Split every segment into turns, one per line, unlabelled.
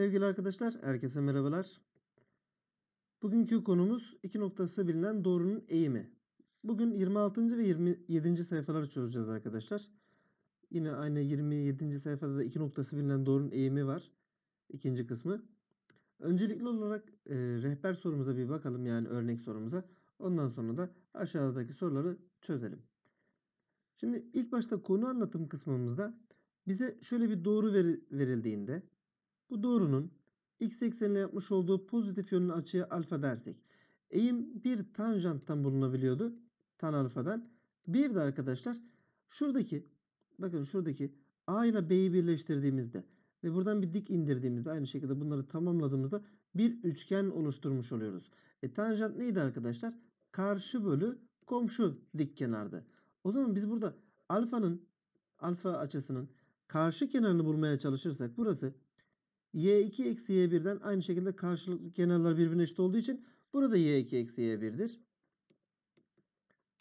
Sevgili arkadaşlar, herkese merhabalar. Bugünkü konumuz iki noktası bilinen doğrunun eğimi. Bugün 26. ve 27. sayfaları çözeceğiz arkadaşlar. Yine aynı 27. sayfada da iki noktası bilinen doğrunun eğimi var. İkinci kısmı. Öncelikli olarak e, rehber sorumuza bir bakalım yani örnek sorumuza. Ondan sonra da aşağıdaki soruları çözelim. Şimdi ilk başta konu anlatım kısmımızda bize şöyle bir doğru verildiğinde bu doğrunun x eksenine yapmış olduğu pozitif yönün açığı alfa dersek. Eğim bir tanjanttan bulunabiliyordu. Tan alfadan. Bir de arkadaşlar şuradaki bakın şuradaki a ile b'yi birleştirdiğimizde ve buradan bir dik indirdiğimizde aynı şekilde bunları tamamladığımızda bir üçgen oluşturmuş oluyoruz. E tanjant neydi arkadaşlar? Karşı bölü komşu dik kenardı. O zaman biz burada alfanın alfa açısının karşı kenarını bulmaya çalışırsak burası y2 eksi y1'den aynı şekilde karşılıklı kenarlar birbirine eşit olduğu için burada y2 eksi y1'dir.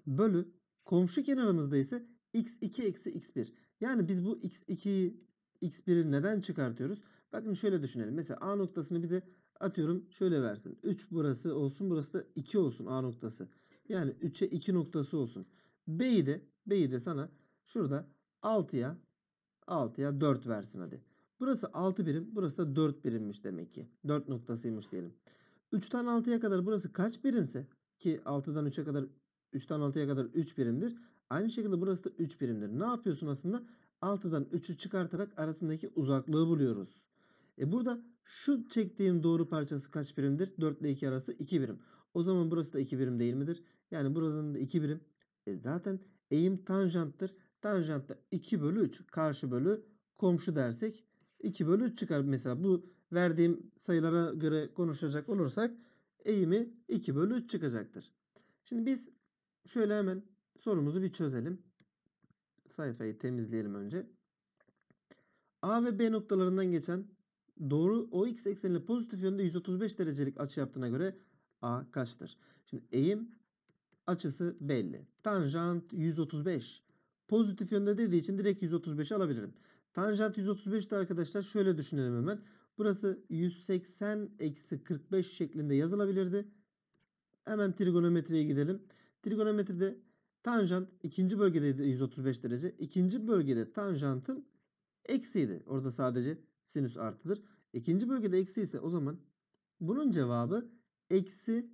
Bölü komşu kenarımızda ise x2 eksi x1. Yani biz bu x2'yi x1'i neden çıkartıyoruz? Bakın şöyle düşünelim. Mesela a noktasını bize atıyorum şöyle versin. 3 burası olsun burası da 2 olsun a noktası. Yani 3'e 2 noktası olsun. B'yi de, B'yi de sana şurada 6'ya 6'ya 4 versin hadi. Burası 6 birim. Burası da 4 birimmiş demek ki. 4 noktasıymış diyelim. 3'ten 6'ya kadar burası kaç birimse ki 6'dan 3'e kadar 3'ten 6'ya kadar 3 birimdir. Aynı şekilde burası da 3 birimdir. Ne yapıyorsun aslında? 6'dan 3'ü çıkartarak arasındaki uzaklığı buluyoruz. E burada şu çektiğim doğru parçası kaç birimdir? 4 ile 2 arası 2 birim. O zaman burası da 2 birim değil midir? Yani buradan da 2 birim. E zaten eğim tanjanttır. Tanjant da 2 bölü 3 karşı bölü komşu dersek 2 bölü 3 çıkar. Mesela bu verdiğim sayılara göre konuşacak olursak eğimi 2 bölü 3 çıkacaktır. Şimdi biz şöyle hemen sorumuzu bir çözelim. Sayfayı temizleyelim önce. A ve B noktalarından geçen doğru OX eksenine pozitif yönde 135 derecelik açı yaptığına göre A kaçtır? Şimdi eğim açısı belli. Tanjant 135. Pozitif yönde dediği için direkt 135'i alabilirim. Tanjant 135'te arkadaşlar şöyle düşünelim hemen. Burası 180 eksi 45 şeklinde yazılabilirdi. Hemen trigonometriye gidelim. Trigonometride tanjant ikinci bölgedeydi 135 derece. İkinci bölgede tanjantım eksiydi. Orada sadece sinüs artıdır. İkinci bölgede eksi ise o zaman bunun cevabı eksi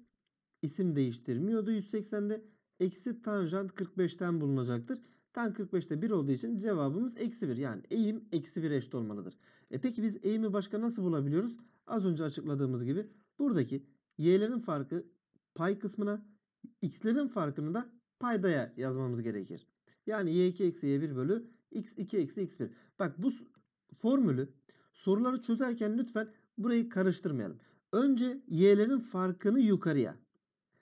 isim değiştirmiyordu 180'de. Eksi tanjant 45'ten bulunacaktır. Tan 45'te 1 olduğu için cevabımız eksi 1. Yani eğim eksi 1'e eşit olmalıdır. E peki biz eğimi başka nasıl bulabiliyoruz? Az önce açıkladığımız gibi buradaki y'lerin farkı pay kısmına x'lerin farkını da paydaya yazmamız gerekir. Yani y2 eksi y1 bölü x2 eksi x1. Bak bu formülü soruları çözerken lütfen burayı karıştırmayalım. Önce y'lerin farkını yukarıya.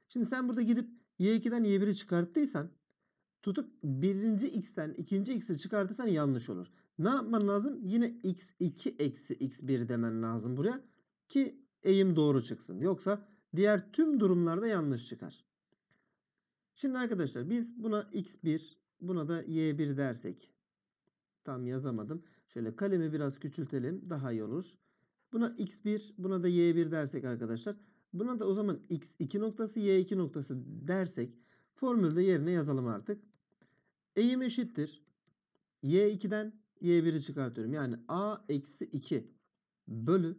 Şimdi sen burada gidip y2'den y1'i çıkarttıysan tutup birinci x'ten ikinci x'i çıkartırsan yanlış olur. Ne yapman lazım? Yine x2 eksi x1 demen lazım buraya ki eğim doğru çıksın. Yoksa diğer tüm durumlarda yanlış çıkar. Şimdi arkadaşlar biz buna x1 buna da y1 dersek tam yazamadım. Şöyle kalemi biraz küçültelim daha iyi olur. Buna x1 buna da y1 dersek arkadaşlar buna da o zaman x2 noktası y2 noktası dersek formülde yerine yazalım artık. Eğim eşittir. Y2'den Y1'i çıkartıyorum. Yani A eksi 2 bölü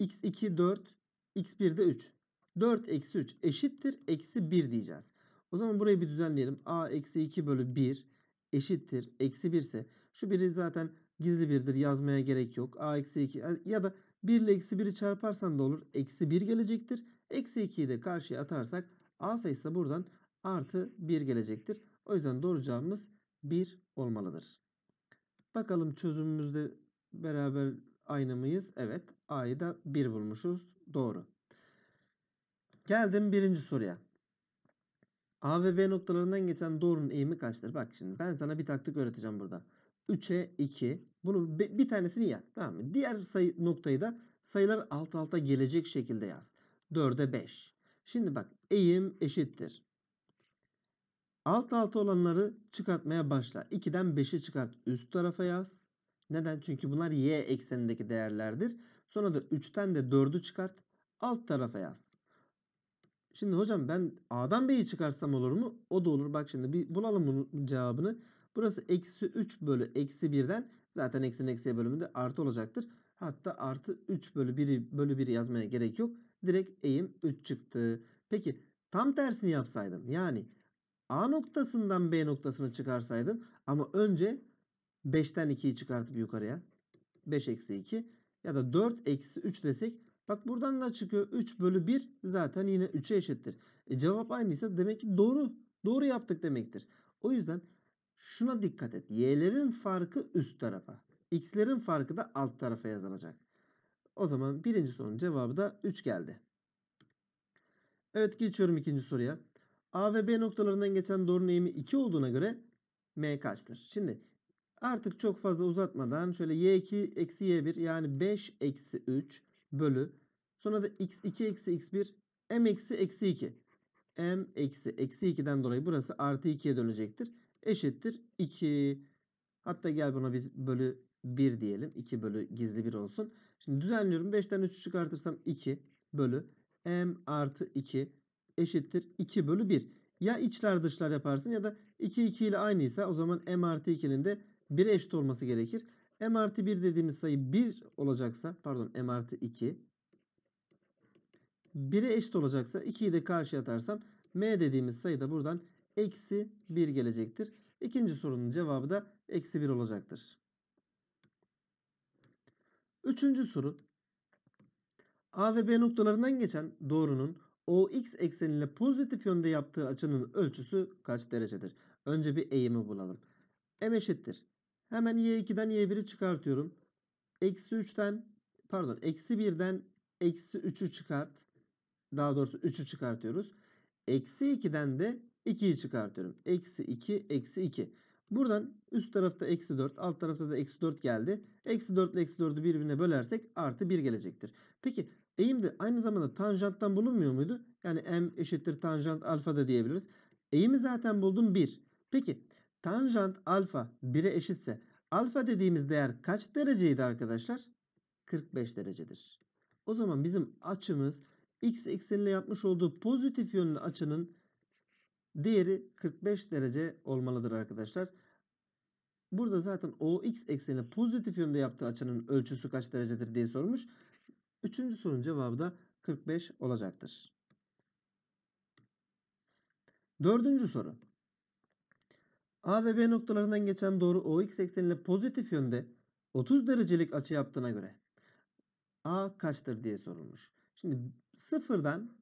X2 4 X1 de 3. 4 eksi 3 eşittir. Eksi 1 diyeceğiz. O zaman burayı bir düzenleyelim. A eksi 2 bölü 1 eşittir. Eksi 1 ise şu biri zaten gizli birdir. Yazmaya gerek yok. A eksi 2 ya da 1 ile eksi 1'i çarparsan da olur. Eksi 1 gelecektir. Eksi 2'yi de karşıya atarsak A sayısı buradan artı 1 gelecektir. O yüzden doğru cevabımız 1 olmalıdır. Bakalım çözümümüzde beraber aynı mıyız? Evet. A'yı da 1 bulmuşuz. Doğru. Geldim birinci soruya. A ve B noktalarından geçen doğrunun eğimi kaçtır? Bak şimdi ben sana bir taktik öğreteceğim burada. 3'e 2. Bunu bir tanesini yaz. Tamam mı? Diğer sayı, noktayı da sayılar alt alta gelecek şekilde yaz. 4'e 5. Şimdi bak eğim eşittir. Alt alta olanları çıkartmaya başla. 2'den 5'i çıkart. Üst tarafa yaz. Neden? Çünkü bunlar y eksenindeki değerlerdir. Sonra da 3'ten de 4'ü çıkart. Alt tarafa yaz. Şimdi hocam ben A'dan B'yi çıkarsam olur mu? O da olur. Bak şimdi bir bulalım bunun cevabını. Burası eksi 3 bölü eksi 1'den zaten eksinin eksiye bölümünde artı olacaktır. Hatta artı 3 bölü 1'i bölü 1 yazmaya gerek yok. Direkt eğim 3 çıktı. Peki tam tersini yapsaydım yani A noktasından B noktasını çıkarsaydım ama önce 5'ten 2'yi çıkartıp yukarıya 5 eksi 2 ya da 4 eksi 3 desek bak buradan da çıkıyor 3 bölü 1 zaten yine 3'e eşittir. E cevap aynıysa demek ki doğru. Doğru yaptık demektir. O yüzden şuna dikkat et. Y'lerin farkı üst tarafa. X'lerin farkı da alt tarafa yazılacak. O zaman birinci sorunun cevabı da 3 geldi. Evet geçiyorum ikinci soruya. A ve B noktalarından geçen doğrunun eğimi 2 olduğuna göre M kaçtır? Şimdi artık çok fazla uzatmadan şöyle Y2 eksi Y1 yani 5 eksi 3 bölü sonra da X2 eksi X1 M eksi eksi 2 M eksi eksi 2'den dolayı burası artı 2'ye dönecektir. Eşittir 2. Hatta gel buna biz bölü 1 diyelim. 2 bölü gizli 1 olsun. Şimdi düzenliyorum. 5'ten 3'ü çıkartırsam 2 bölü M artı 2 eşittir 2 bölü 1. Ya içler dışlar yaparsın ya da 2 2 ile aynıysa o zaman m artı 2'nin de 1'e eşit olması gerekir. m artı 1 dediğimiz sayı 1 olacaksa pardon m artı 2 1'e eşit olacaksa 2'yi de karşıya atarsam m dediğimiz sayı da buradan eksi 1 gelecektir. İkinci sorunun cevabı da eksi 1 olacaktır. Üçüncü soru. A ve B noktalarından geçen doğrunun OX ekseniyle pozitif yönde yaptığı açının ölçüsü kaç derecedir? Önce bir eğimi bulalım. M eşittir. Hemen Y2'den Y1'i çıkartıyorum. Eksi 3'ten pardon eksi 1'den eksi 3'ü çıkart. Daha doğrusu 3'ü çıkartıyoruz. Eksi 2'den de 2'yi çıkartıyorum. Eksi 2 eksi 2. Buradan üst tarafta eksi 4 alt tarafta da eksi 4 geldi. Eksi 4 ile eksi 4'ü birbirine bölersek artı 1 gelecektir. Peki Eğim de aynı zamanda tanjanttan bulunmuyor muydu? Yani m eşittir tanjant alfa da diyebiliriz. Eğimi zaten buldum 1. Peki tanjant alfa 1'e eşitse alfa dediğimiz değer kaç dereceydi arkadaşlar? 45 derecedir. O zaman bizim açımız x ekseniyle yapmış olduğu pozitif yönlü açının değeri 45 derece olmalıdır arkadaşlar. Burada zaten o x ekseni pozitif yönde yaptığı açının ölçüsü kaç derecedir diye sormuş. Üçüncü sorunun cevabı da 45 olacaktır. Dördüncü soru. A ve B noktalarından geçen doğru OX ekseniyle pozitif yönde 30 derecelik açı yaptığına göre A kaçtır diye sorulmuş. Şimdi sıfırdan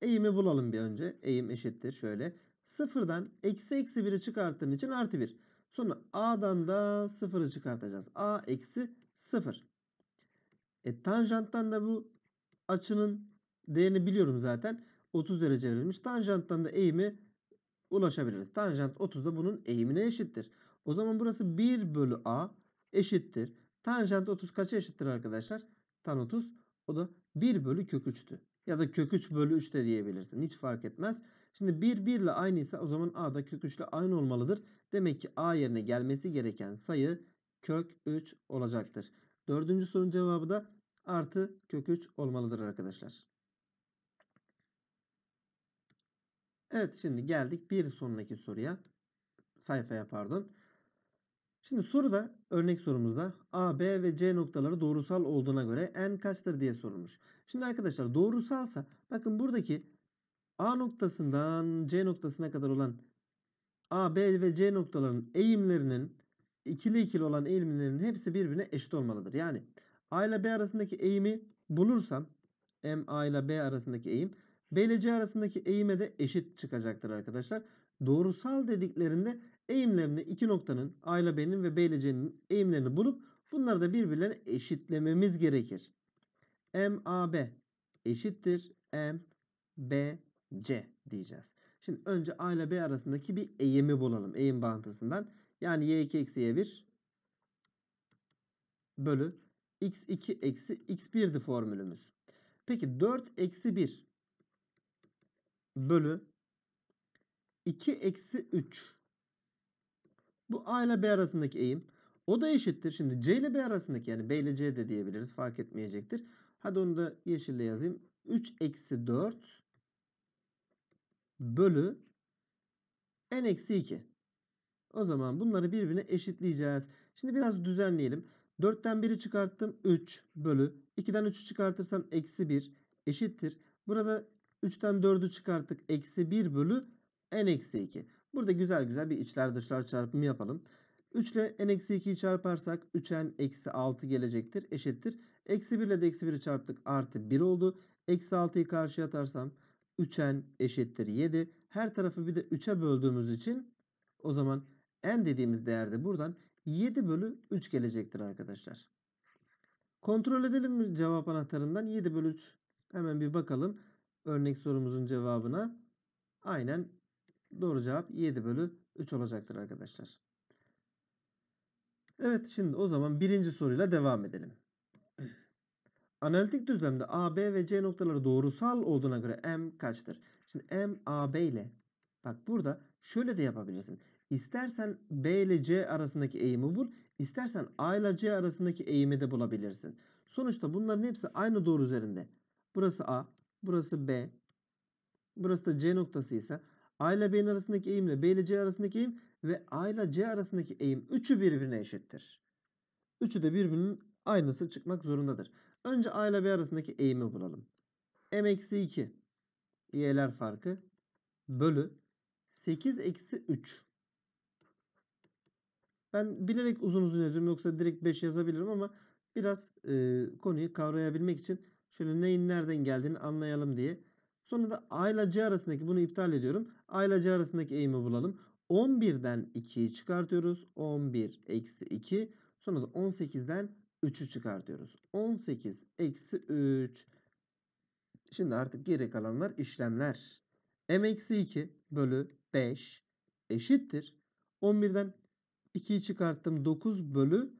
eğimi bulalım bir önce. Eğim eşittir şöyle. Sıfırdan eksi eksi 1'i çıkarttığın için artı 1. Sonra A'dan da 0'ı çıkartacağız. A eksi 0. E, tanjanttan da bu açının değerini biliyorum zaten. 30 derece verilmiş. Tanjanttan da eğimi ulaşabiliriz. Tanjant 30 da bunun eğimine eşittir. O zaman burası 1 bölü a eşittir. Tanjant 30 kaça eşittir arkadaşlar? Tan 30 o da 1 bölü kök 3'tü. Ya da kök 3 bölü 3 de diyebilirsin. Hiç fark etmez. Şimdi 1 1 ile aynıysa o zaman a da kök 3 ile aynı olmalıdır. Demek ki a yerine gelmesi gereken sayı kök 3 olacaktır. Dördüncü sorunun cevabı da artı kök 3 olmalıdır arkadaşlar. Evet şimdi geldik bir sonraki soruya. Sayfaya pardon. Şimdi soruda örnek sorumuzda A, B ve C noktaları doğrusal olduğuna göre n kaçtır diye sorulmuş. Şimdi arkadaşlar doğrusalsa bakın buradaki A noktasından C noktasına kadar olan A, B ve C noktalarının eğimlerinin ikili ikili olan eğilimlerin hepsi birbirine eşit olmalıdır. Yani A ile B arasındaki eğimi bulursam M A ile B arasındaki eğim B ile C arasındaki eğime de eşit çıkacaktır arkadaşlar. Doğrusal dediklerinde eğimlerini iki noktanın A ile B'nin ve B ile C'nin eğimlerini bulup bunları da birbirlerine eşitlememiz gerekir. M A B eşittir M B C diyeceğiz. Şimdi önce A ile B arasındaki bir eğimi bulalım. Eğim bağıntısından. Yani y2 eksi y1 bölü x2 eksi x1'di formülümüz. Peki 4 eksi 1 bölü 2 eksi 3 bu a ile b arasındaki eğim. O da eşittir. Şimdi c ile b arasındaki yani b ile c de diyebiliriz. Fark etmeyecektir. Hadi onu da yeşille yazayım. 3 eksi 4 bölü n eksi 2. O zaman bunları birbirine eşitleyeceğiz. Şimdi biraz düzenleyelim. 4'ten 1'i çıkarttım 3 bölü. 2'den 3'ü çıkartırsam eksi 1 eşittir. Burada 3'ten 4'ü çıkarttık eksi 1 bölü n eksi 2. Burada güzel güzel bir içler dışlar çarpımı yapalım. 3 ile n eksi 2'yi çarparsak 3n eksi 6 gelecektir eşittir. Eksi 1 ile de eksi 1'i çarptık artı 1 oldu. Eksi 6'yı karşıya atarsam 3n eşittir 7. Her tarafı bir de 3'e böldüğümüz için o zaman n dediğimiz değerde buradan 7 bölü 3 gelecektir arkadaşlar. Kontrol edelim mi cevap anahtarından 7 bölü 3. Hemen bir bakalım örnek sorumuzun cevabına. Aynen doğru cevap 7 bölü 3 olacaktır arkadaşlar. Evet şimdi o zaman birinci soruyla devam edelim. Analitik düzlemde A, B ve C noktaları doğrusal olduğuna göre M kaçtır? Şimdi M, A, B ile bak burada şöyle de yapabilirsin. İstersen B ile C arasındaki eğimi bul. istersen A ile C arasındaki eğimi de bulabilirsin. Sonuçta bunların hepsi aynı doğru üzerinde. Burası A, burası B, burası da C noktası ise A ile B'nin arasındaki eğimle B ile C arasındaki eğim ve A ile C arasındaki eğim üçü birbirine eşittir. Üçü de birbirinin aynısı çıkmak zorundadır. Önce A ile B arasındaki eğimi bulalım. M-2 eksi y'ler farkı bölü 8-3 ben bilerek uzun uzun yazıyorum yoksa direkt 5 yazabilirim ama biraz e, konuyu kavrayabilmek için şöyle neyin nereden geldiğini anlayalım diye. Sonra da A ile C arasındaki bunu iptal ediyorum. A ile C arasındaki eğimi bulalım. 11'den 2'yi çıkartıyoruz. 11 eksi 2. Sonra da 18'den 3'ü çıkartıyoruz. 18 eksi 3. Şimdi artık geri kalanlar işlemler. M eksi 2 bölü 5 eşittir. 11'den 2'yi çıkarttım 9 bölü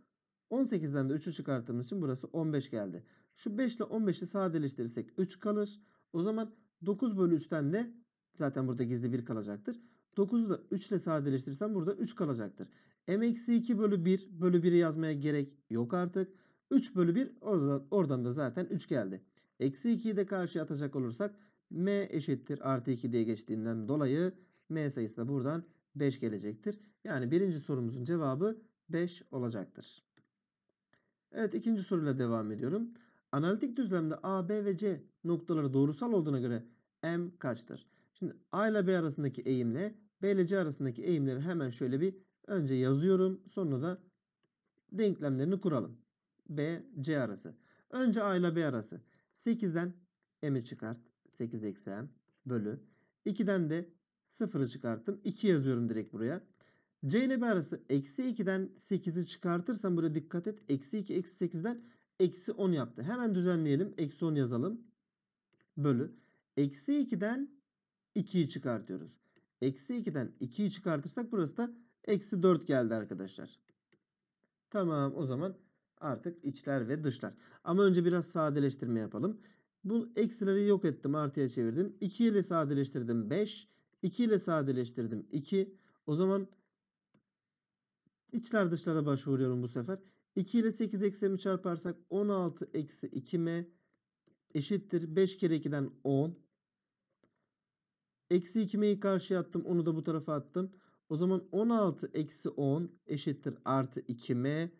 18'den de 3'ü çıkarttığımız için burası 15 geldi. Şu 5 ile 15'i sadeleştirirsek 3 kalır. O zaman 9 bölü 3'ten de zaten burada gizli 1 kalacaktır. 9'u da 3 ile sadeleştirirsem burada 3 kalacaktır. M-2 bölü 1 bölü 1'i yazmaya gerek yok artık. 3 bölü 1 oradan, oradan da zaten 3 geldi. Eksi 2'yi de karşıya atacak olursak m eşittir artı 2 diye geçtiğinden dolayı m sayısı da buradan 5 gelecektir. Yani birinci sorumuzun cevabı 5 olacaktır. Evet ikinci soruyla devam ediyorum. Analitik düzlemde A, B ve C noktaları doğrusal olduğuna göre M kaçtır? Şimdi A ile B arasındaki eğimle B ile C arasındaki eğimleri hemen şöyle bir önce yazıyorum. Sonra da denklemlerini kuralım. B, C arası. Önce A ile B arası. 8'den M'i çıkart. 8 eksi M bölü. 2'den de 0'ı çıkarttım. 2 yazıyorum direkt buraya. C ile B arası eksi 2'den 8'i çıkartırsam burada dikkat et. Eksi 2 eksi 8'den eksi 10 yaptı. Hemen düzenleyelim. Eksi 10 yazalım. Bölü. Eksi 2'den 2'yi çıkartıyoruz. Eksi 2'den 2'yi çıkartırsak burası da eksi 4 geldi arkadaşlar. Tamam o zaman artık içler ve dışlar. Ama önce biraz sadeleştirme yapalım. Bu eksileri yok ettim artıya çevirdim. 2 ile sadeleştirdim 5. 2 ile sadeleştirdim 2. O zaman İçler dışlara başvuruyorum bu sefer. 2 ile 8 eksemi çarparsak 16 eksi 2m eşittir. 5 kere 2'den 10. Eksi 2m'yi karşıya attım. Onu da bu tarafa attım. O zaman 16 eksi 10 eşittir artı 2m.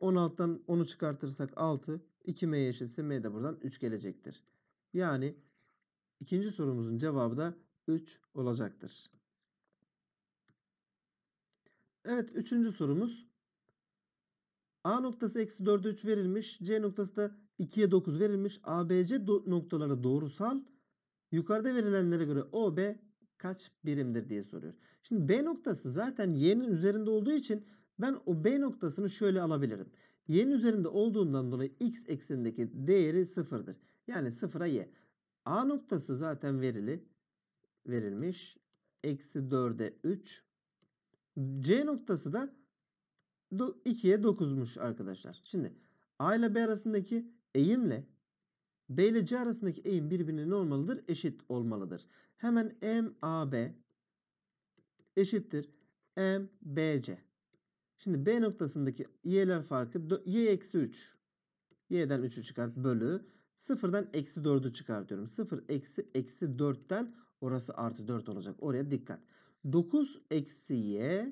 16'dan 10'u çıkartırsak 6. 2m eşitse m de buradan 3 gelecektir. Yani ikinci sorumuzun cevabı da 3 olacaktır. Evet üçüncü sorumuz. A noktası eksi 4'e 3 verilmiş. C noktası da 2'ye 9 verilmiş. ABC noktaları doğrusal. Yukarıda verilenlere göre OB kaç birimdir diye soruyor. Şimdi B noktası zaten Y'nin üzerinde olduğu için ben o B noktasını şöyle alabilirim. Y'nin üzerinde olduğundan dolayı X eksenindeki değeri sıfırdır. Yani sıfıra Y. A noktası zaten verili. Verilmiş. Eksi 4'e 3. C noktası da 2'ye 9'muş arkadaşlar. Şimdi A ile B arasındaki eğimle B ile C arasındaki eğim birbirine ne olmalıdır? Eşit olmalıdır. Hemen MAB eşittir MBC. Şimdi B noktasındaki y'ler farkı y eksi 3. Y'den 3'ü çıkar bölü. 0'dan eksi 4'ü çıkartıyorum. 0 eksi eksi 4'ten orası artı 4 olacak. Oraya dikkat. 9 eksi y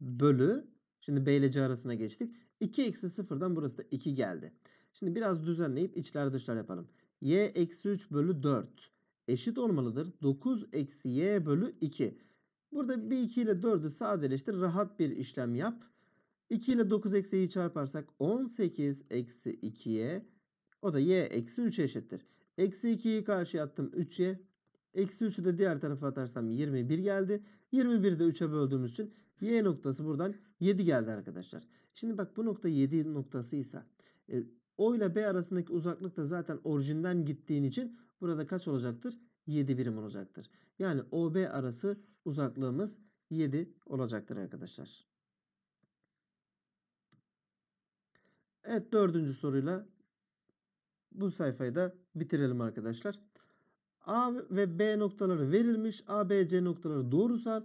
bölü şimdi b ile c arasına geçtik. 2 eksi 0'dan burası da 2 geldi. Şimdi biraz düzenleyip içler dışlar yapalım. y eksi 3 bölü 4 eşit olmalıdır. 9 eksi y bölü 2. Burada bir 2 ile 4'ü sadeleştir. Rahat bir işlem yap. 2 ile 9 eksiyi çarparsak 18 eksi 2'ye o da y eksi 3 eşittir. Eksi 2'yi karşıya attım 3'ye. Eksi 3'ü de diğer tarafa atarsam 21 geldi. 21'i de 3'e böldüğümüz için y noktası buradan 7 geldi arkadaşlar. Şimdi bak bu nokta 7 noktasıysa e, O ile B arasındaki uzaklık da zaten orijinden gittiğin için burada kaç olacaktır? 7 birim olacaktır. Yani OB arası uzaklığımız 7 olacaktır arkadaşlar. Evet dördüncü soruyla bu sayfayı da bitirelim arkadaşlar. A ve B noktaları verilmiş. A, B, C noktaları doğrusal.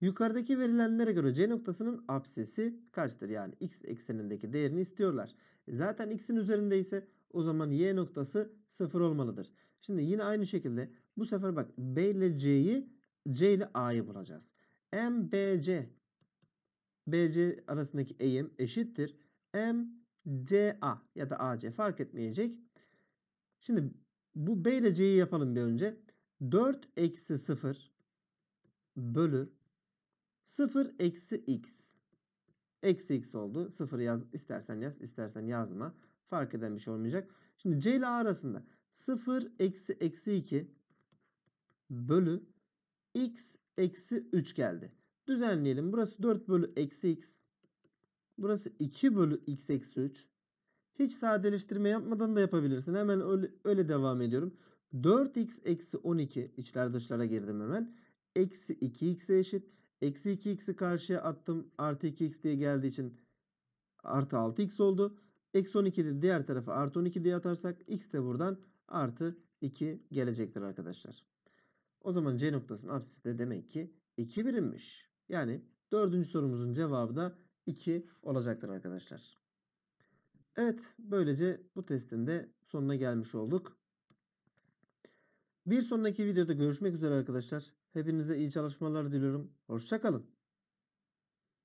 Yukarıdaki verilenlere göre C noktasının absesi kaçtır? Yani x eksenindeki değerini istiyorlar. E, zaten x'in üzerindeyse, o zaman y noktası 0 olmalıdır. Şimdi yine aynı şekilde bu sefer bak B ile C'yi C ile A'yı bulacağız. M, B, C. BC arasındaki eğim eşittir. M, C, A ya da AC fark etmeyecek. Şimdi bu B ile C'yi yapalım bir önce. 4 eksi 0 bölü 0 eksi x. Eksi x oldu. 0 yaz. istersen yaz. istersen yazma. Fark eden bir şey olmayacak. Şimdi C ile A arasında 0 eksi eksi 2 bölü x eksi 3 geldi. Düzenleyelim. Burası 4 bölü eksi x. Burası 2 bölü x eksi 3. Hiç sadeleştirme yapmadan da yapabilirsin. Hemen öyle, öyle devam ediyorum. 4x eksi 12 içler dışlara girdim hemen. Eksi 2x'e eşit. Eksi 2x'i karşıya attım. Artı 2x diye geldiği için artı 6x oldu. Eksi 12 de diğer tarafa artı 12 diye atarsak x de buradan artı 2 gelecektir arkadaşlar. O zaman C noktasının apsisi de demek ki 2 birimmiş. Yani dördüncü sorumuzun cevabı da 2 olacaktır arkadaşlar. Evet böylece bu testin de sonuna gelmiş olduk. Bir sonraki videoda görüşmek üzere arkadaşlar. Hepinize iyi çalışmalar diliyorum. Hoşçakalın.